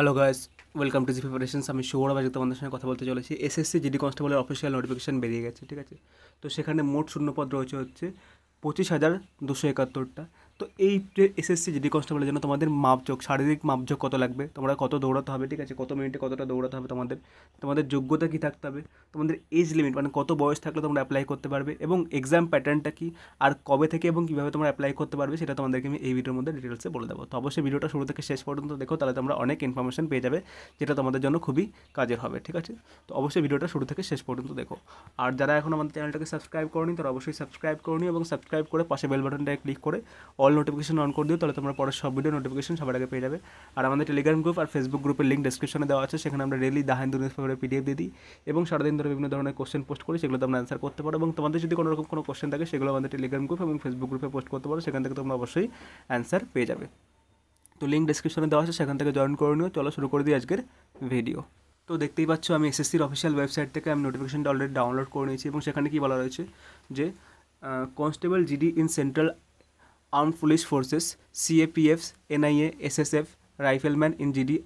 hello guys welcome to G preparations আমি সৌরভ আজকে তোমাদের সঙ্গে কথা বলতে চলেছি এসএসসি জিডি কনস্টেবলের অফিসিয়াল নোটিফিকেশন বেরিয়ে গেছে ঠিক আছে তো সেখানে মোট শূন্যপদ রয়েছে হচ্ছে পঁচিশ হাজার দুশো একাত্তরটা তো এই এসএসসি জিডি কনস্টেবলের জন্য তোমাদের মাপযোগ শারীরিক মাপযোগ কত লাগবে তোমরা কত দৌড়াতে হবে ঠিক আছে কত মিনিটে কতটা দৌড়াতে হবে তোমাদের তোমাদের যোগ্যতা কী থাকতে হবে তোমাদের এজ লিমিট মানে কত বয়স থাকলে তোমরা অ্যাপ্লাই করতে পারবে এবং এক্সাম প্যাটার্নটা কী আর কবে থেকে এবং কীভাবে তোমরা অ্যাপ্লাই করতে পারবে সেটা তোমাদেরকে আমি এই ভিডিওর মধ্যে ডিটেলসে বলে দেবো তো অবশ্যই ভিডিওটা শুরু থেকে শেষ পর্যন্ত দেখো তাহলে তোমরা অনেক ইনফরমেশন পেয়ে যাবে যেটা তোমাদের জন্য খুবই কাজের হবে ঠিক আছে তো অবশ্যই ভিডিওটা শুরু থেকে শেষ পর্যন্ত দেখো আর যারা এখন আমাদের চ্যানেলটাকে সাবস্ক্রাইব করনি তারা অবশ্যই সাবস্ক্রাইব করনি এবং সাবস্ক্রাইব করে পাশে বেল বাটনটায় ক্লিক করে অল অল নোটিফিকেশন অন করে দিও তাহলে তোমরা পরের সব ভিডিও নোটিফিকেশন সবার আগে পেয়ে যাবে আর আমাদের টেলিগ্রাম গ্রুপ আর ফেসবুক গ্রুপের লিঙ্ক ডিসক্রিপশনে দেওয়া আছে সেখানে আমরা ডেলি দা হিন্দু নিউজ পেপারের পিডিএফ দিয়ে দিই এবং সারাদিন ধরে বিভিন্ন ধরনের কোশ্চেন পোস্ট করি সেগুলো তোমরা অ্যান্সার করতে পারো এবং তোমাদের যদি কোনো রকম কোনো কোশ্চেন থাকে সেগুলো আমাদের টেলিগ্রাম গ্রুপ এবং ফেসবুক গ্রুপে পোস্ট করতে পারো সেখান থেকে তোমরা অবশ্যই অ্যান্সার পেয়ে যাবে তো লিঙ্ক ডিসক্রিপশনে দেওয়া আছে সেখান থেকে জয়েন করে নিও চলো শুরু করে দিই আজকের ভিডিও তো দেখতেই পাচ্ছ আমি এসএসসির অফিসিয়াল ওয়েবসাইট থেকে আমি নোটিফিকেশনটা অলরেডি ডাউনলোড করে নিয়েছি এবং সেখানে কি বলা রয়েছে যে constable GD in central arm police forces CAPF NIA SSF rifleman in GD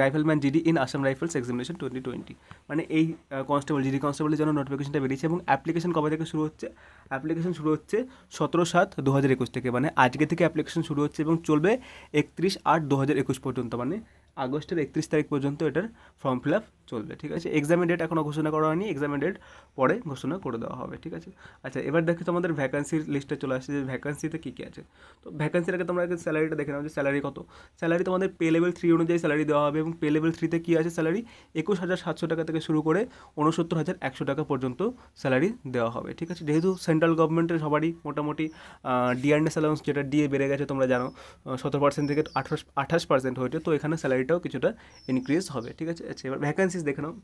rifleman GD in Assam rifles examination twenty twenty মানে এই কনস্টেবল জিডি কনস্টেবলের জন্য নোটিফিকেশনটা বেরিয়েছে এবং অ্যাপ্লিকেশন কবে থেকে শুরু হচ্ছে অ্যাপ্লিকেশন শুরু হচ্ছে সতেরো সাত দু হাজার একুশ থেকে মানে আজকে থেকে অ্যাপ্লিকেশন শুরু হচ্ছে এবং চলবে একত্রিশ আট দু হাজার একুশ পর্যন্ত মানে আগস্টের একত্রিশ তারিখ পর্যন্ত এটার ফর্ম ফিল আপ চলবে ঠিক আছে এক্সামের ডেট এখনও ঘোষণা করা হয়নি এক্সামের ডেট পরে ঘোষণা করে দেওয়া হবে ঠিক আছে আচ্ছা এবার দেখো তোমাদের ভ্যাকান্সির লিস্টে চলে আসছে যে ভ্যাকান্সিতে কী কী আছে তো ভ্যাকান্সির আগে তোমরা স্যালারিটা দেখে নাও যে স্যালারি কত স্যালারি তোমাদের পে লেভেল থ্রি অনুযায়ী স্যালারি দেওয়া হবে এবং পে লেভেল থ্রিতে কী আছে স্যালারি একুশ হাজার সাতশো টাকা থেকে শুরু করে উনসত্তর হাজার একশো টাকা পর্যন্ত স্যালারি দেওয়া হবে ঠিক আছে যেহেতু সেন্ট্রাল গভর্নমেন্টের সবারই মোটামুটি ডিআরএস অ্যালাউন্স যেটা ডিএ বেড়ে গেছে তোমরা জানো সতেরো পার্সেন্ট থেকে আঠাশ আঠাশ পার্সেন্ট হয়েছে তো এখানে স্যালারি স্যালারিটাও কিছুটা ইনক্রিজ হবে ঠিক আছে আচ্ছা এবার ভ্যাকেন্সিস দেখে নাও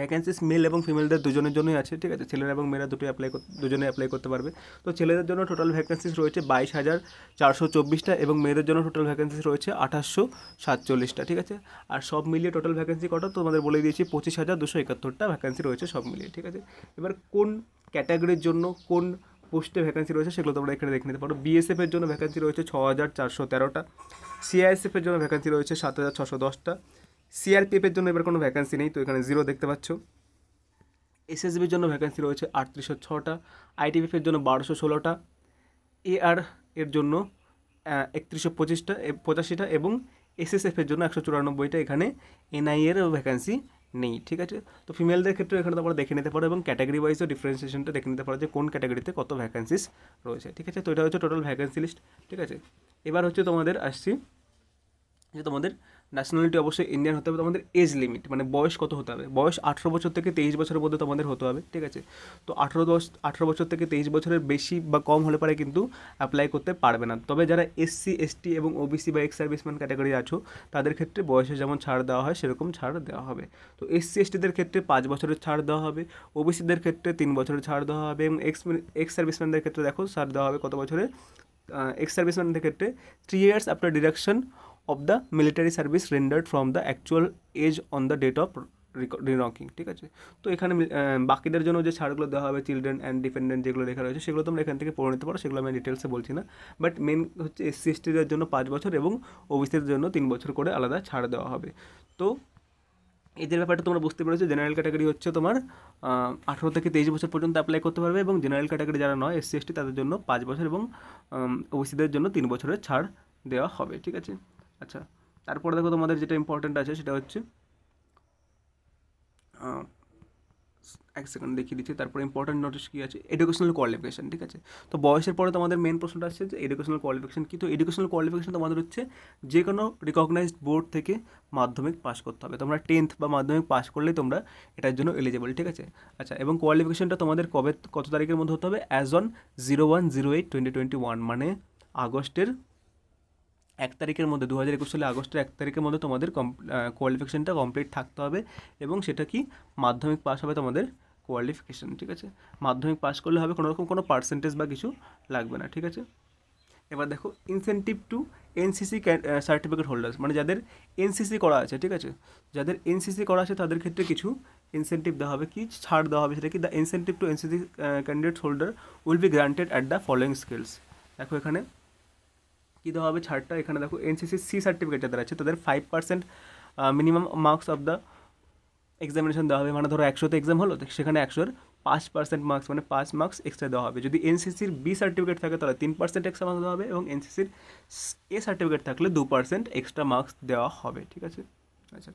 ভ্যাকেন্সিস মেল এবং ফিমেলদের দুজনের জন্যই আছে ঠিক আছে ছেলেরা এবং মেয়েরা দুটোই অ্যাপ্লাই দুজনে অ্যাপ্লাই করতে পারবে তো ছেলেদের জন্য টোটাল ভ্যাকেন্সিস রয়েছে বাইশ হাজার চারশো চব্বিশটা এবং মেয়েদের জন্য টোটাল ভ্যাকেন্সিস রয়েছে আঠাশশো সাতচল্লিশটা ঠিক আছে আর সব মিলিয়ে টোটাল ভ্যাকেন্সি কটা তোমাদের বলে দিয়েছি পঁচিশ হাজার দুশো একাত্তরটা ভ্যাকেন্সি রয়েছে সব মিলিয়ে ঠিক আছে এবার কোন ক্যাটাগরির জন্য কোন পোস্টে ভ্যাকেন্সি রয়েছে সেগুলো তোমরা এখানে দেখে নিতে পারো বিএসএফের জন্য ভ্যাকেন্সি রয়েছে ছ হাজার চারশো তেরোটা সিআইএসএফের জন্য ভ্যাকান্সি রয়েছে সাত হাজার ছশো দশটা সিআরপিএফের জন্য এবার কোনো ভ্যাকান্সি নেই তো এখানে জিরো দেখতে পাচ্ছ এসএসবির জন্য ভ্যাকান্সি রয়েছে আটত্রিশশো ছটা আইটিভিএফের জন্য বারোশো ষোলোটা এআর এর জন্য একত্রিশশো পঁচিশটা পঁচাশিটা এবং এসএসএফের জন্য একশো চুরানব্বইটা এখানে এনআইএর ভ্যাকান্সি নেই ঠিক আছে তো ফিমেলদের ক্ষেত্রে এখানে তোমরা দেখে নিতে পারো এবং ক্যাটাগরি ওয়াইজও ডিফারেন্সিয়েশনটা দেখে নিতে পারো যে কোন ক্যাটাগরিতে কত ভ্যাকান্সিস রয়েছে ঠিক আছে তো এটা হচ্ছে টোটাল ভ্যাকান্সি লিস্ট ঠিক আছে এবার হচ্ছে তোমাদের আসছি যে তোমাদের ন্যাশনালিটি অবশ্যই ইন্ডিয়ান হতে হবে তোমাদের এজ লিমিট মানে বয়স কত হতে হবে বয়স আঠেরো বছর থেকে তেইশ বছরের মধ্যে তোমাদের হতে হবে ঠিক আছে তো আঠেরো দশ আঠেরো বছর থেকে তেইশ বছরের বেশি বা কম হলে পরে কিন্তু অ্যাপ্লাই করতে পারবে না তবে যারা এসসি এসটি এবং ওবিসি বা এক্স সার্ভিসম্যান ক্যাটাগরি আছো তাদের ক্ষেত্রে বয়সে যেমন ছাড় দেওয়া হয় সেরকম ছাড় দেওয়া হবে তো এসসি এসটিদের ক্ষেত্রে পাঁচ বছরের ছাড় দেওয়া হবে ওবিসিদের ক্ষেত্রে তিন বছরের ছাড় দেওয়া হবে এবং এক্স এক্স সার্ভিসম্যানদের ক্ষেত্রে দেখো ছাড় দেওয়া হবে কত বছরে এক্স সার্ভিসম্যানদের ক্ষেত্রে three years after deduction of the military service rendered from the actual age on the date of reckoning ঠিক আছে তো এখানে বাকিদের জন্য যে ছাড়গুলো দেওয়া হবে চিলড্রেন অ্যান্ড ডিপেন্ডেন্ট যেগুলো লেখা রয়েছে সেগুলো তোমরা এখান থেকে পড়ে নিতে পারো সেগুলো আমি ডিটেলসে বলছি না বাট মেন হচ্ছে এসসি এসটিদের জন্য পাঁচ বছর এবং ওবিসিদের জন্য তিন বছর করে আলাদা ছাড় দেওয়া হবে তো এদের ব্যাপারটা তোমরা বুঝতে পেরেছো জেনারেল ক্যাটাগরি হচ্ছে তোমার আঠেরো থেকে তেইশ বছর পর্যন্ত অ্যাপ্লাই করতে পারবে এবং জেনারেল ক্যাটাগরি যারা নয় এসসি এসটি তাদের জন্য পাঁচ বছর এবং ওবিসিদের জন্য তিন বছরের ছাড় দেওয়া হবে ঠিক আছে আচ্ছা তারপরে দেখো তোমাদের যেটা ইম্পর্টেন্ট আছে সেটা হচ্ছে এক সেকেন্ড দেখিয়ে দিচ্ছি তারপরে ইম্পর্টেন্ট নোটিস কী আছে এডুকেশনাল কোয়ালিফিকেশান ঠিক আছে তো বয়সের পরে তোমাদের মেন প্রশ্নটা আসছে যে এডুকেশনাল কোয়ালিফিকেশান কী তো এডুকেশনাল কোয়ালিফিকেশান তোমাদের হচ্ছে যে কোনো রিকগনাইজড বোর্ড থেকে মাধ্যমিক পাস করতে হবে তোমরা টেন্থ বা মাধ্যমিক পাস করলেই তোমরা এটার জন্য এলিজেবল ঠিক আছে আচ্ছা এবং কোয়ালিফিকেশানটা তোমাদের কবে কত তারিখের মধ্যে হতে হবে as on zero one zero eight twenty twenty one মানে আগস্টের এক তারিখের মধ্যে দু হাজার একুশ সালে আগস্টের এক তারিখের মধ্যে তোমাদের কম কোয়ালিফিকেশানটা কমপ্লিট থাকতে হবে এবং সেটা কি মাধ্যমিক পাস হবে তোমাদের কোয়ালিফিকেশান ঠিক আছে মাধ্যমিক পাস করলে হবে কোনো রকম কোনো পার্সেন্টেজ বা কিছু লাগবে না ঠিক আছে এবার দেখো incentive to NCC certificate holders মানে যাদের এনসিসি করা আছে ঠিক আছে যাদের এনসিসি করা আছে তাদের ক্ষেত্রে কিছু ইনসেন্টিভ দেওয়া হবে কি ছাড় দেওয়া হবে সেটা কি the incentive to NCC candidate holder will be granted at the following skills দেখো এখানে কী দেওয়া হবে ছাড়টা এখানে দেখো এনসিসি সি সার্টিফিকেট যাদের আছে তাদের five percent minimum marks of the examination দেওয়া হবে মানে ধরো একশোতে এক্সাম হলো সেখানে একশোর পাঁচ পার্সেন্ট মার্কস মানে পাঁচ মার্কস এক্সট্রা দেওয়া হবে যদি এনসিসির বি সার্টিফিকেট থাকে তাহলে তিন পার্সেন্ট এক্সট্রা মার্কস দেওয়া হবে এবং এনসিসির এ সার্টিফিকেট থাকলে দু পার্সেন্ট এক্সট্রা মার্কস দেওয়া হবে ঠিক আছে আচ্ছা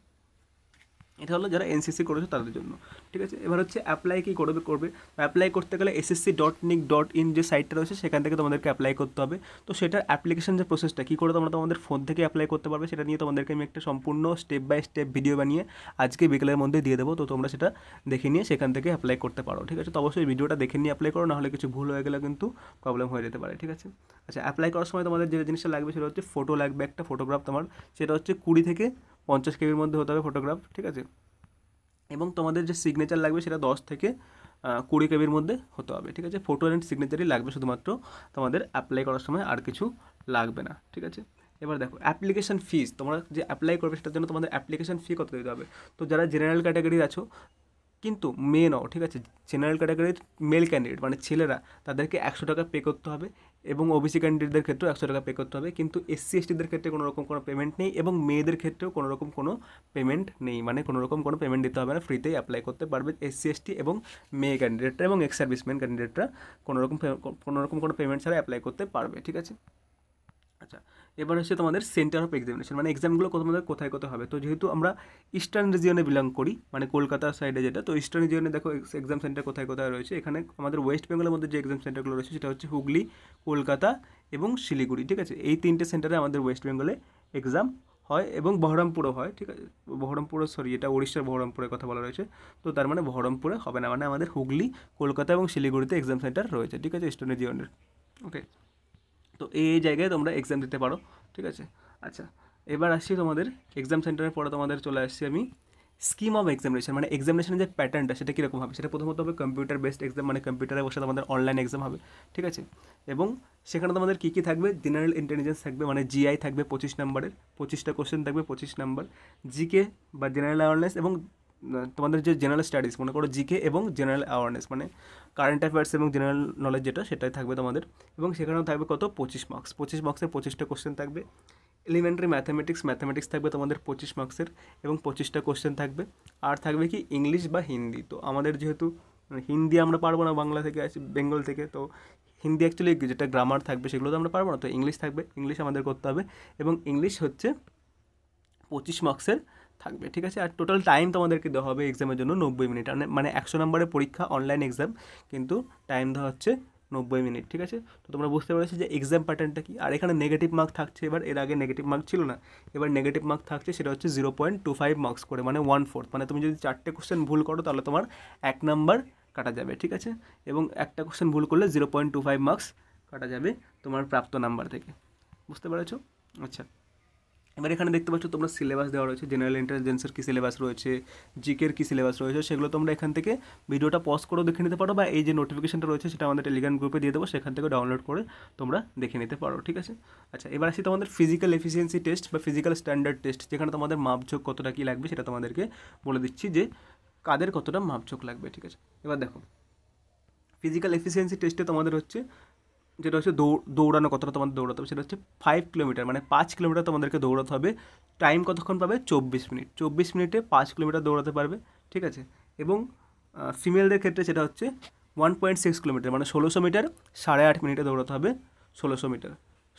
এটা হলো যারা এনসিসি করেছো তাদের জন্য ঠিক আছে এবার হচ্ছে অ্যাপ্লাই কী করবে করবে অ্যাপ্লাই করতে গেলে SSC dot nic dot in যে সাইটটা রয়েছে সেখান থেকে তোমাদেরকে অ্যাপ্লাই করতে হবে তো সেটার অ্যাপ্লিকেশন যে প্রসেসটা কী করে তোমরা তোমাদের ফোন থেকে অ্যাপ্লাই করতে পারবে সেটা নিয়ে তোমাদেরকে আমি একটা সম্পূর্ণ স্টেপ বাই স্টেপ ভিডিও বানিয়ে আজকে বিকেলের মধ্যে দিয়ে দেবো তো তোমরা সেটা দেখে নিয়ে সেখান থেকে অ্যাপ্লাই করতে পারো ঠিক আছে তো অবশ্যই ভিডিওটা দেখে নিয়ে অ্যাপ্লাই করো নাহলে কিছু ভুল হয়ে গেলে কিন্তু প্রবলেম হয়ে যেতে পারে ঠিক আছে আচ্ছা অ্যাপ্লাই করার সময় তোমাদের যে জিনিসটা লাগবে সেটা হচ্ছে ফটো লাগবে একটা ফটোগ্রাফ তোমার সেটা হচ্ছে কুড়ি থেকে পঞ্চাশ কেবির মধ্যে হতে হবে ফটোগ্রাফ ঠিক আছে এবং তোমাদের যে সিগনেচার লাগবে সেটা দশ থেকে কুড়ি কেবির মধ্যে হতে হবে ঠিক আছে ফটো অ্যান্ড সিগনেচারই লাগবে শুধুমাত্র তোমাদের অ্যাপ্লাই করার সময় আর কিছু লাগবে না ঠিক আছে এবার দেখো অ্যাপ্লিকেশান ফিস তোমরা যে অ্যাপ্লাই করবে সেটার জন্য তোমাদের অ্যাপ্লিকেশান ফি কত দিতে হবে তো যারা জেনারেল ক্যাটাগরির আছো কিন্তু নও ঠিক আছে জেনারেল ক্যাটাগরির মেল ক্যান্ডিডেট মানে ছেলেরা তাদেরকে একশো টাকা পে করতে হবে এবং ওবিসি ক্যান্ডিডেটদের ক্ষেত্রেও একশো টাকা পে করতে হবে কিন্তু এসসি এসটিদের ক্ষেত্রে কোনো রকম কোনো পেমেন্ট নেই এবং মেয়েদের ক্ষেত্রেও কোনো রকম কোনো পেমেন্ট নেই মানে কোনো রকম কোনো পেমেন্ট দিতে হবে না ফ্রিতেই অ্যাপ্লাই করতে পারবে এসসি এসটি এবং মেয়ে ক্যান্ডিডেটরা এবং এক্স সার্ভিসম্যান ক্যান্ডিডেটরা কোনো রকম কোনো রকম কোনো পেমেন্ট ছাড়া অ্যাপ্লাই করতে পারবে ঠিক আছে আচ্ছা এবার হচ্ছে তোমাদের সেন্টার অফ এক্সামিনেশন মানে এক্সামগুলো তোমাদের কোথায় কোথায় হবে তো যেহেতু আমরা ইস্টার্ন রিজিয়নে বিলং করি মানে কলকাতার সাইডে যেটা তো ইস্টার্ন রিজিয়নে দেখো এক্সাম সেন্টার কোথায় কোথায় রয়েছে এখানে আমাদের ওয়েস্ট বেঙ্গলের মধ্যে যে এক্সাম সেন্টারগুলো রয়েছে সেটা হচ্ছে হুগলি কলকাতা এবং শিলিগুড়ি ঠিক আছে এই তিনটে সেন্টারে আমাদের ওয়েস্ট বেঙ্গলে এক্সাম হয় এবং বহরমপুরও হয় ঠিক আছে বহরমপুরও সরি এটা উড়িষ্যার বহরমপুরের কথা বলা রয়েছে তো তার মানে বহরমপুরে হবে না মানে আমাদের হুগলি কলকাতা এবং শিলিগুড়িতে এক্সাম সেন্টার রয়েছে ঠিক আছে ইস্টার্ন রিজিয়নের ওকে তো এই জায়গায় তোমরা এক্সাম দিতে পারো ঠিক আছে আচ্ছা এবার আসছি তোমাদের এক্সাম সেন্টারের পরে তোমাদের চলে আসছি আমি স্কিম অফ এক্সামিনেশন মানে এক্সামিনেশনের যে প্যাটার্নটা সেটা কীরকম হবে সেটা প্রথমত হবে কম্পিউটার বেসড এক্সাম মানে কম্পিউটারে বসে তোমাদের অনলাইন এক্সাম হবে ঠিক আছে এবং সেখানে তোমাদের কী কী থাকবে জেনারেল ইন্টেলিজেন্স থাকবে মানে জিআই থাকবে পঁচিশ নম্বরের পঁচিশটা কোশ্চেন থাকবে পঁচিশ নম্বর জিকে বা জেনারেল অ্যাওয়ারনেস এবং তোমাদের যে জেনারেল স্টাডিজ মনে করো জিকে এবং জেনারেল অ্যাওয়ারনেস মানে কারেন্ট অ্যাফেয়ার্স এবং জেনারেল নলেজ যেটা সেটাই থাকবে তোমাদের এবং সেখানেও থাকবে কত পঁচিশ মার্কস পঁচিশ মার্কসের পঁচিশটা কোশ্চেন থাকবে এলিমেন্টারি ম্যাথামেটিক্স ম্যাথামেটিক্স থাকবে তোমাদের পঁচিশ মার্কসের এবং পঁচিশটা কোশ্চেন থাকবে আর থাকবে কি ইংলিশ বা হিন্দি তো আমাদের যেহেতু হিন্দি মানে আমরা পারবো না বাংলা থেকে আছি বেঙ্গল থেকে তো হিন্দি অ্যাকচুয়ালি যেটা গ্রামার থাকবে সেগুলো তো আমরা পারবো না তো ইংলিশ থাকবে ইংলিশ আমাদের করতে হবে এবং ইংলিশ হচ্ছে পঁচিশ মার্কসের থাকবে ঠিক আছে আর টোটাল টাইম তোমাদেরকে দেওয়া হবে এক্সামের জন্য নব্বই মিনিট মানে, মানে একশো নম্বরের পরীক্ষা অনলাইন এক্সাম কিন্তু টাইম দেওয়া হচ্ছে নব্বই মিনিট ঠিক আছে তো তোমরা বুঝতে পেরেছো যে এক্সাম প্যাটার্নটা কি আর এখানে নেগেটিভ মার্ক থাকছে এবার এর আগে নেগেটিভ মার্ক ছিল না এবার নেগেটিভ মার্ক থাকছে সেটা হচ্ছে zero point two five marks করে মানে ওয়ান ফোর্থ মানে তুমি যদি চারটে কোশ্চেন ভুল করো তাহলে তোমার এক নম্বর কাটা যাবে ঠিক আছে এবং একটা কোশ্চেন ভুল করলে zero point two five marks কাটা যাবে তোমার প্রাপ্ত নাম্বার থেকে বুঝতে পেরেছো আচ্ছা এবার এখানে দেখতে পাচ্ছ তোমরা সিলেবাস দেওয়া রয়েছে জেনারেল ইন্টেলিজেন্সের কী সিলেবাস রয়েছে জিকের কী সিলেবাস রয়েছে সেগুলো তোমরা এখান থেকে ভিডিওটা পজ করেও দেখে নিতে পারো বা এই যে নোটিফিকেশনটা রয়েছে সেটা আমাদের টেলিগ্রাম গ্রুপে দিয়ে দেবো সেখান থেকে ডাউনলোড করে তোমরা দেখে নিতে পারো ঠিক আছে আচ্ছা এবার আসি তোমাদের ফিজিক্যাল এফিসিয়েন্সি টেস্ট বা ফিজিক্যাল স্ট্যান্ডার্ড টেস্ট যেখানে তোমাদের মাপঝোঁক কতটা কী লাগবে সেটা তোমাদেরকে বলে দিচ্ছি যে কাদের কতটা মাপঝোঁক লাগবে ঠিক আছে এবার দেখো ফিজিক্যাল এফিসিয়েন্সি টেস্টে তোমাদের হচ্ছে যেটা হচ্ছে দৌড়ানো কতটা তোমাদের দৌড়াতে হবে সেটা হচ্ছে ফাইভ কিলোমিটার মানে পাঁচ কিলোমিটার তোমাদেরকে দৌড়াতে হবে টাইম কতক্ষণ পাবে চব্বিশ মিনিট চব্বিশ মিনিটে পাঁচ কিলোমিটার দৌড়াতে পারবে ঠিক আছে এবং ফিমেলদের ক্ষেত্রে সেটা হচ্ছে ওয়ান পয়েন্ট সিক্স কিলোমিটার মানে ষোলোশো মিটার সাড়ে আট মিনিটে দৌড়াতে হবে ষোলোশো মিটার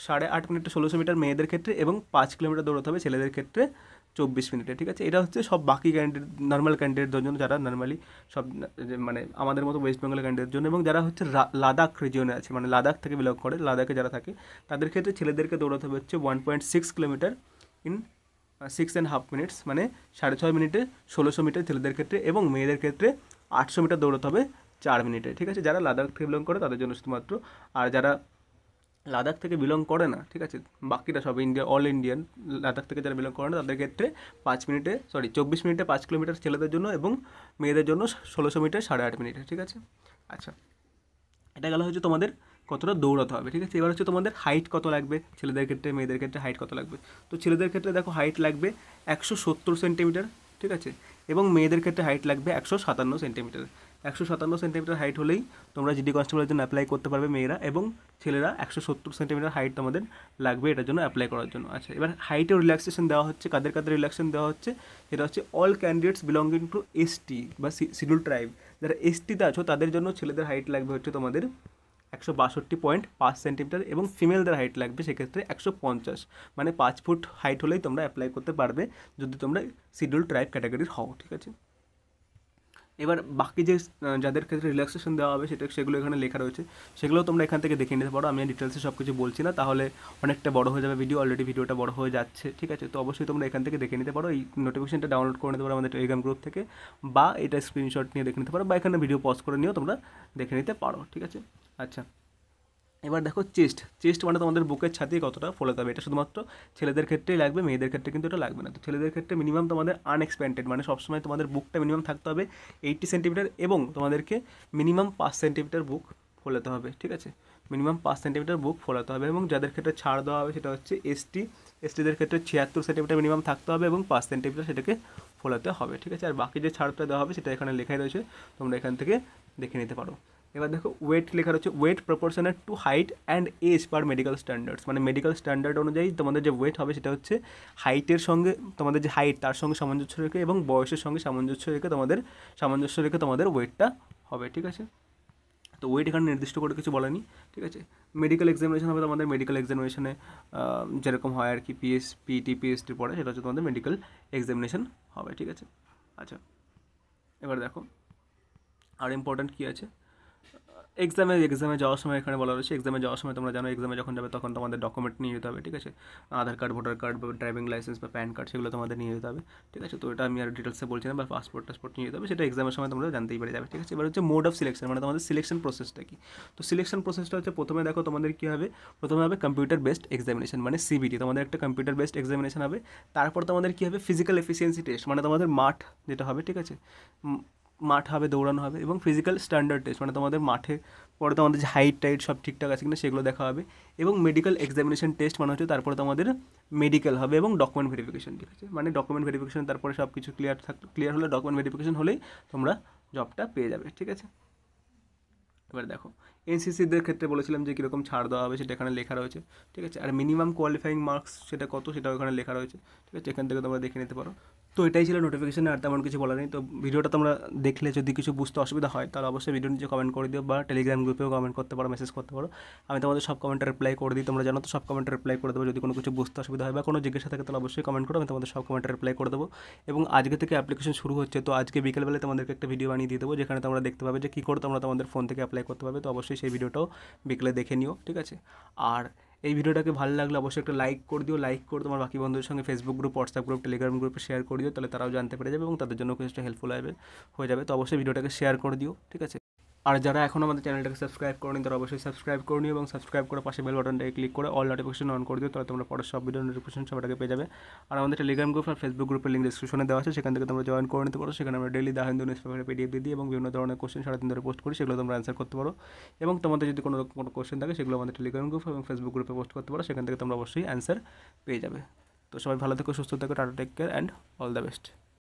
সাড়ে আট মিনিটে ষোলোশো মিটার মেয়েদের ক্ষেত্রে এবং পাঁচ কিলোমিটার দৌড়াতে হবে ছেলেদের ক্ষেত্রে চব্বিশ মিনিটে ঠিক আছে এটা হচ্ছে সব বাকি ক্যান্ডিডেট নর্মাল ক্যান্ডিডেটদের জন্য যারা নর্মালি সব মানে আমাদের মতো ওয়েস্ট বেঙ্গল ক্যান্ডিডেটের জন্য এবং যারা হচ্ছে লাদাখ রিজিয়নে আছে মানে লাদাখ থেকে বিলং করে লাদাখে যারা থাকে তাদের ক্ষেত্রে ছেলেদেরকে দৌড়াতে হবে হচ্ছে one point six kilometre in six and half minutes মানে সাড়ে ছয় মিনিটে ষোলোশো মিটার ছেলেদের ক্ষেত্রে এবং মেয়েদের ক্ষেত্রে আটশো মিটার দৌড়াতে হবে চার মিনিটে ঠিক আছে যারা লাদাখ থেকে বিলং করে তাদের জন্য শুধুমাত্র আর যারা লাদাখ থেকে বিলং করে না ঠিক আছে বাকিটা সব ইন্ডিয়া অল ইন্ডিয়ান লাদাখ থেকে যারা বিলং করে না তাদের ক্ষেত্রে পাঁচ মিনিটে সরি চব্বিশ মিনিটে পাঁচ কিলোমিটার ছেলেদের জন্য এবং মেয়েদের জন্য ষোলোশো মিটার সাড়ে আট মিনিটে ঠিক আছে আচ্ছা এটা গেল হচ্ছে তোমাদের কতটা দৌড়াতে হবে ঠিক আছে এবার হচ্ছে তোমাদের হাইট কত লাগবে ছেলেদের ক্ষেত্রে মেয়েদের ক্ষেত্রে হাইট কত লাগবে তো ছেলেদের ক্ষেত্রে দেখো হাইট লাগবে একশো সত্তর সেন্টিমিটার ঠিক আছে এবং মেয়েদের ক্ষেত্রে হাইট লাগবে একশো সাতান্ন সেন্টিমিটার একশো সাতান্ন সেন্টিমিটার হাইট হলেই তোমরা জিডি কনস্টেবলের জন্য অ্যাপ্লাই করতে পারবে মেয়েরা এবং ছেলেরা একশো সত্তর সেন্টিমিটার হাইট তোমাদের লাগবে এটার জন্য অ্যাপ্লাই করার জন্য আচ্ছা এবার হাইটে রিল্যাক্সেশন দেওয়া হচ্ছে কাদের কাদের রিল্যাক্সেশন দেওয়া হচ্ছে সেটা হচ্ছে all candidates belonging to ST বা শিডিউল ট্রাইব যারা এসটিতে আছো তাদের জন্য ছেলেদের হাইট লাগবে হচ্ছে তোমাদের একশো বাষট্টি পয়েন্ট পাঁচ সেন্টিমিটার এবং ফিমেলদের হাইট লাগবে সেক্ষেত্রে একশো পঞ্চাশ মানে পাঁচ ফুট হাইট হলেই তোমরা অ্যাপ্লাই করতে পারবে যদি তোমরা শিডিউল ট্রাইব ক্যাটাগরির হও ঠিক আছে এবার বাকি যে যাদের ক্ষেত্রে রিল্যাক্সেশন দেওয়া হবে সেটা সেগুলো এখানে লেখা রয়েছে সেগুলো তোমরা এখান থেকে দেখে নিতে পারো আমি ডিটেলসে সব কিছু বলছি না তাহলে অনেকটা বড় হয়ে যাবে ভিডিও অলরেডি ভিডিওটা বড় হয়ে যাচ্ছে ঠিক আছে তো অবশ্যই তোমরা এখান থেকে দেখে নিতে পারো এই নোটিফিকেশনটা ডাউনলোড করে নিতে পারো আমাদের টেলিগ্রাম গ্রুপ থেকে বা এটা স্ক্রিনশট নিয়ে দেখে নিতে পারো বা এখানে ভিডিও পজ করে নিয়েও তোমরা দেখে নিতে পারো ঠিক আছে আচ্ছা এবার দেখো চেস্ট চেস্ট মানে তোমাদের বুকের ছাতি কতটা ফোলা যাবে এটা শুধুমাত্র ছেলেদের ক্ষেত্রেই লাগবে মেয়েদের ক্ষেত্রে কিন্তু এটা লাগবে না তো ছেলেদের ক্ষেত্রে মিনিমাম তোমাদের আনএক্সপেন্টেড মানে সবসময় তোমাদের বুকটা মিনিমাম থাকতে হবে এইটটি সেন্টিমিটার এবং তোমাদেরকে মিনিমাম পাঁচ সেন্টিমিটার বুক ফোলাতে হবে ঠিক আছে মিনিমাম পাঁচ সেন্টিমিটার বুক ফোলাতে হবে এবং যাদের ক্ষেত্রে ছাড় দেওয়া হবে সেটা হচ্ছে এসটি এসটিদের ক্ষেত্রে ছিয়াত্তর সেন্টিমিটার মিনিমাম থাকতে হবে এবং পাঁচ সেন্টিমিটার সেটাকে ফোলাতে হবে ঠিক আছে আর বাকি যে ছাড়টা দেওয়া হবে সেটা এখানে লেখাই রয়েছে তোমরা এখান থেকে দেখে নিতে পারো এবার দেখো ওয়েট লেখা রয়েছে ওয়েট প্রপোর্শনের to height and age per medical standards মানে মেডিকেল স্ট্যান্ডার্ড অনুযায়ী তোমাদের যে ওয়েট হবে সেটা হচ্ছে হাইটের সঙ্গে তোমাদের যে হাইট তার সঙ্গে সামঞ্জস্য রেখে এবং বয়সের সঙ্গে সামঞ্জস্য রেখে তোমাদের সামঞ্জস্য রেখে তোমাদের ওয়েটটা হবে ঠিক আছে তো ওয়েট এখানে নির্দিষ্ট করে কিছু বলেনি ঠিক আছে মেডিকেল এক্সামিনেশন হবে তোমাদের মেডিকেল এক্সামিনেশনে যেরকম হয় আর কি পিএস পিটি পিএসটি পড়ে সেটা হচ্ছে তোমাদের মেডিকেল এক্সামিনেশন হবে ঠিক আছে আচ্ছা এবার দেখো আর ইম্পর্ট্যান্ট কী আছে এক্সামে এক্সামে যাওয়ার সময় এখানে বলা রয়েছে এক্সামে যাওয়ার সময় তোমরা জানো এক্সামে যখন যাবে তখন তোমাদের ডকুমেন্ট নিয়ে যেতে হবে ঠিক আছে আধার কার্ড ভোটার কার্ড বা ড্রাইভিং লাইসেন্স বা প্যান কার্ড সেগুলো তোমাদের নিয়ে যেতে হবে ঠিক আছে তো এটা আমি আর ডিটেলসে বলছি না বা পাসপোর্ট টাসপোর্ট নিয়ে যেতে হবে সেটা এক্সামের সময় তোমরা জানতেই পেরে যাবে ঠিক আছে এবার হচ্ছে মোড অফ সিলেকশন মানে তোমাদের সিলেকশন প্রসেসটা কি তো সিলেকশন প্রসেসটা হচ্ছে প্রথমে দেখো তোমাদের কী হবে প্রথমে হবে কম্পিউটার বেসড এক্সামিনেশন মানে সিবিটি তোমাদের একটা কম্পিউটার বেসড এক্সামিনেশন হবে তারপর তোমাদের কী হবে ফিজিক্যাল এফিসিয়েন্সি টেস্ট মানে তোমাদের মাঠ যেটা হবে ঠিক আছে মাঠ হবে দৌড়ানো হবে এবং ফিজিক্যাল স্ট্যান্ডার্ড টেস্ট মানে তোমাদের মাঠে পরে তোমাদের যে হাইট টাইট সব ঠিকঠাক আছে কিনা সেগুলো দেখা হবে এবং মেডিকেল এক্সামিনেশন টেস্ট মানে হচ্ছে তারপরে তোমাদের মেডিকেল হবে এবং ডকুমেন্ট ভেরিফিকেশন ঠিক আছে মানে ডকুমেন্ট ভেরিফিকেশন তারপরে সব কিছু ক্লিয়ার থাক ক্লিয়ার হলে ডকুমেন্ট ভেরিফিকেশন হলেই তোমরা জবটা পেয়ে যাবে ঠিক আছে এবার দেখো এনসিসিদের ক্ষেত্রে বলেছিলাম যে কীরকম ছাড় দেওয়া হবে সেটা এখানে লেখা রয়েছে ঠিক আছে আর মিনিমাম কোয়ালিফাইং মার্কস সেটা কত সেটাও ওখানে লেখা রয়েছে ঠিক আছে এখান থেকে তোমরা দেখে নিতে পারো তো এটাই ছিল নোটিফিকেশান আর তেমন কিছু বলা নেই তো ভিডিওটা তোমরা দেখলে যদি কিছু বুঝতে অসুবিধা হয় তাহলে অবশ্যই ভিডিও নিচে কমেন্ট করে দিও বা টেলিগ্রাম গ্রুপেও কমেন্ট করতে পারো মেসেজ করতে পারো আমি তোমাদের সব কমেন্টে রিপ্লাই করে দিই তোমরা জানো তো সব কমেন্টে রিপ্লাই করে দেবো যদি কোনো কিছু বুঝতে অসুবিধা হয় বা কোনো জিজ্ঞাসা থাকে তাহলে অবশ্যই কমেন্ট করো আমি তোমাদের সব কমেন্টে রিপ্লাই করে দেবো এবং আজকে থেকে অ্যাপ্লিকেশন শুরু হচ্ছে তো আজকে বিকেলবেলায় তোমাদেরকে একটা ভিডিও বানিয়ে দিয়ে দেবো যেখানে তোমরা দেখতে পাবে যে কী করে তোমরা তোমাদের ফোন থেকে অ্যাপ্লাই করতে পারবে তো অবশ্যই সেই ভিডিওটাও বিকেলে দেখে নিও ঠিক আছে আর এই ভিডিওটাকে ভালো লাগলে অবশ্যই একটা লাইক করে দিও লাইক করে তোমার বাকি বন্ধুদের সঙ্গে Facebook group WhatsApp group Telegram গ্রুপে শেয়ার করে দিও তাহলে তারাও জানতে পেরে যাবে এবং তাদের জন্য কিছুটা হেল্পফুল হবে হয়ে যাবে তো অবশ্যই ভিডিওটাকে শেয়ার করে দিও ঠিক আছে আর যারা এখন আমাদের চ্যানেলটাকে সাবস্ক্রাইব করেনি তারা অবশ্যই সাবস্ক্রাইব করে নিও এবং সাবস্ক্রাইব করে পাশে বেল বাটনটাকে ক্লিক করে অল নোটিফিকেশন অন করে দিও তাহলে তোমরা পরের সব ভিডিও নোটিফিকেশন সবটাকে পেয়ে যাবে আর আমাদের টেলিগ্রাম গ্রুপ আর ফেসবুক গ্রুপের লিঙ্ক ডিসক্রিপশনে দেওয়া আছে সেখান থেকে তোমরা জয়েন করে নিতে পারো সেখানে আমরা ডেলি দা হিন্দু নিউজ পেপারে পিডিএফ দিয়ে দিই এবং বিভিন্ন ধরনের কোশ্চেন দিন ধরে পোস্ট করি সেগুলো তোমরা অ্যান্সার করতে পারো এবং তোমাদের যদি কোনো রকম কোনো কোশ্চেন থাকে সেগুলো আমাদের টেলিগ্রাম গ্রুপ এবং ফেসবুক গ্রুপে পোস্ট করতে পারো সেখান থেকে তোমরা অবশ্যই অ্যান্সার পেয়ে যাবে তো সবাই ভালো থেকো সুস্থ থাকো tata take care and all the best